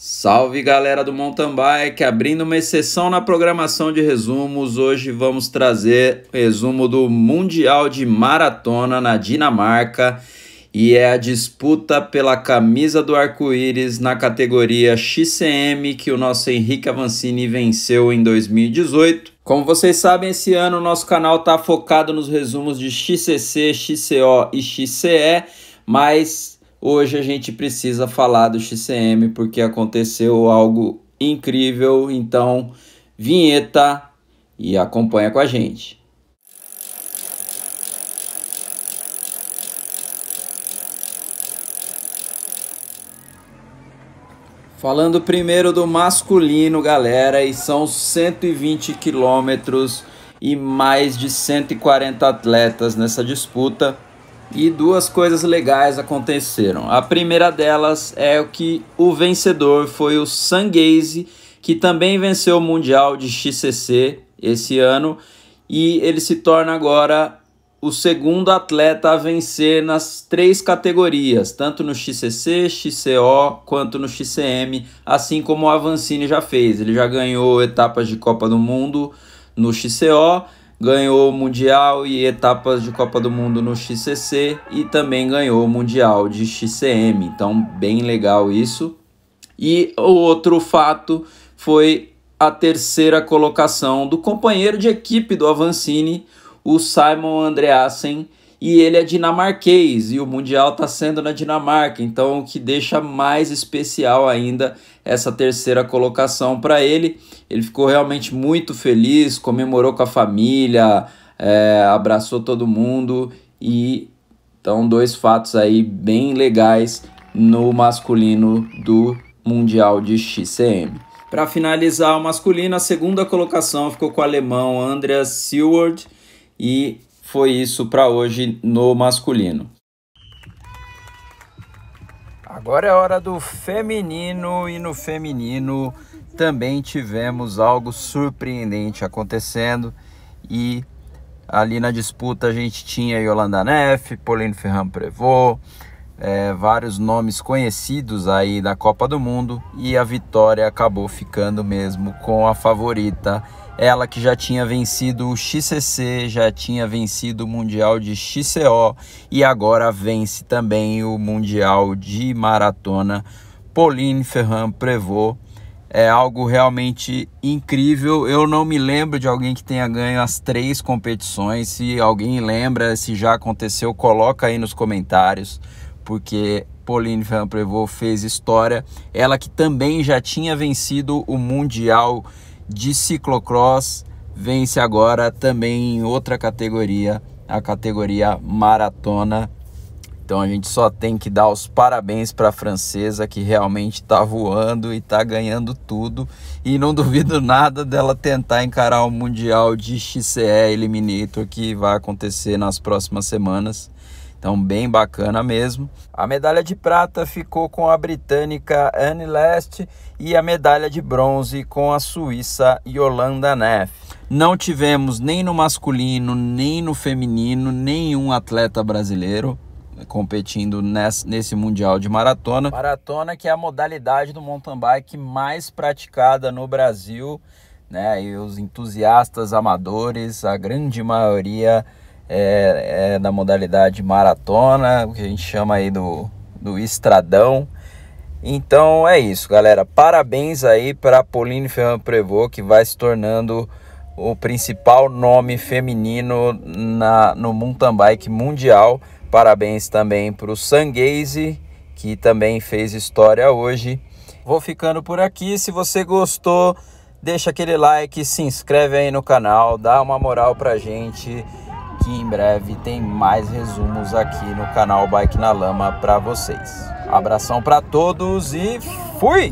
Salve galera do Mountain Bike, abrindo uma exceção na programação de resumos, hoje vamos trazer o resumo do Mundial de Maratona na Dinamarca e é a disputa pela camisa do arco-íris na categoria XCM que o nosso Henrique Avancini venceu em 2018. Como vocês sabem, esse ano o nosso canal está focado nos resumos de XCC, XCO e XCE, mas Hoje a gente precisa falar do XCM porque aconteceu algo incrível. Então, vinheta e acompanha com a gente. Falando primeiro do masculino, galera, e são 120 quilômetros e mais de 140 atletas nessa disputa e duas coisas legais aconteceram. A primeira delas é que o vencedor foi o Sanguese, que também venceu o Mundial de XCC esse ano, e ele se torna agora o segundo atleta a vencer nas três categorias, tanto no XCC, XCO quanto no XCM, assim como o Avancini já fez. Ele já ganhou etapas de Copa do Mundo no XCO ganhou o Mundial e etapas de Copa do Mundo no XCC e também ganhou o Mundial de XCM. Então, bem legal isso. E o outro fato foi a terceira colocação do companheiro de equipe do Avancini, o Simon Andreasen, e ele é dinamarquês e o Mundial está sendo na Dinamarca, então o que deixa mais especial ainda essa terceira colocação para ele. Ele ficou realmente muito feliz, comemorou com a família, é, abraçou todo mundo e então dois fatos aí bem legais no masculino do Mundial de XCM. Para finalizar o masculino, a segunda colocação ficou com o alemão Andreas Seward e foi isso para hoje no masculino. Agora é hora do feminino e no feminino também tivemos algo surpreendente acontecendo e ali na disputa a gente tinha Yolanda Neff, Pauline Ferran Prevot, é, vários nomes conhecidos aí da Copa do Mundo e a vitória acabou ficando mesmo com a favorita. Ela que já tinha vencido o XCC, já tinha vencido o Mundial de XCO e agora vence também o Mundial de Maratona. Pauline Ferrand Prevot é algo realmente incrível. Eu não me lembro de alguém que tenha ganho as três competições. Se alguém lembra, se já aconteceu, coloca aí nos comentários porque Pauline Van Prevost fez história, ela que também já tinha vencido o Mundial de Ciclocross, vence agora também em outra categoria, a categoria Maratona. Então a gente só tem que dar os parabéns para a francesa que realmente está voando e está ganhando tudo. E não duvido nada dela tentar encarar o Mundial de XCE Eliminator que vai acontecer nas próximas semanas. Então, bem bacana mesmo. A medalha de prata ficou com a britânica Anne Lest e a medalha de bronze com a suíça Yolanda Neff. Não tivemos nem no masculino, nem no feminino, nenhum atleta brasileiro competindo nesse, Mundial de Maratona. Maratona que é a modalidade do mountain bike mais praticada no Brasil, né? E os entusiastas amadores, a grande maioria é, é da modalidade maratona, o que a gente chama aí do, do estradão. Então é isso, galera. Parabéns aí para Pauline Ferrand Prevô, que vai se tornando o principal nome feminino na, no mountain bike mundial. Parabéns também para o Sanguese, que também fez história hoje. Vou ficando por aqui. Se você gostou, deixa aquele like, se inscreve aí no canal, dá uma moral para a gente que em breve tem mais resumos aqui no canal Bike na Lama para vocês. Abração para todos e fui!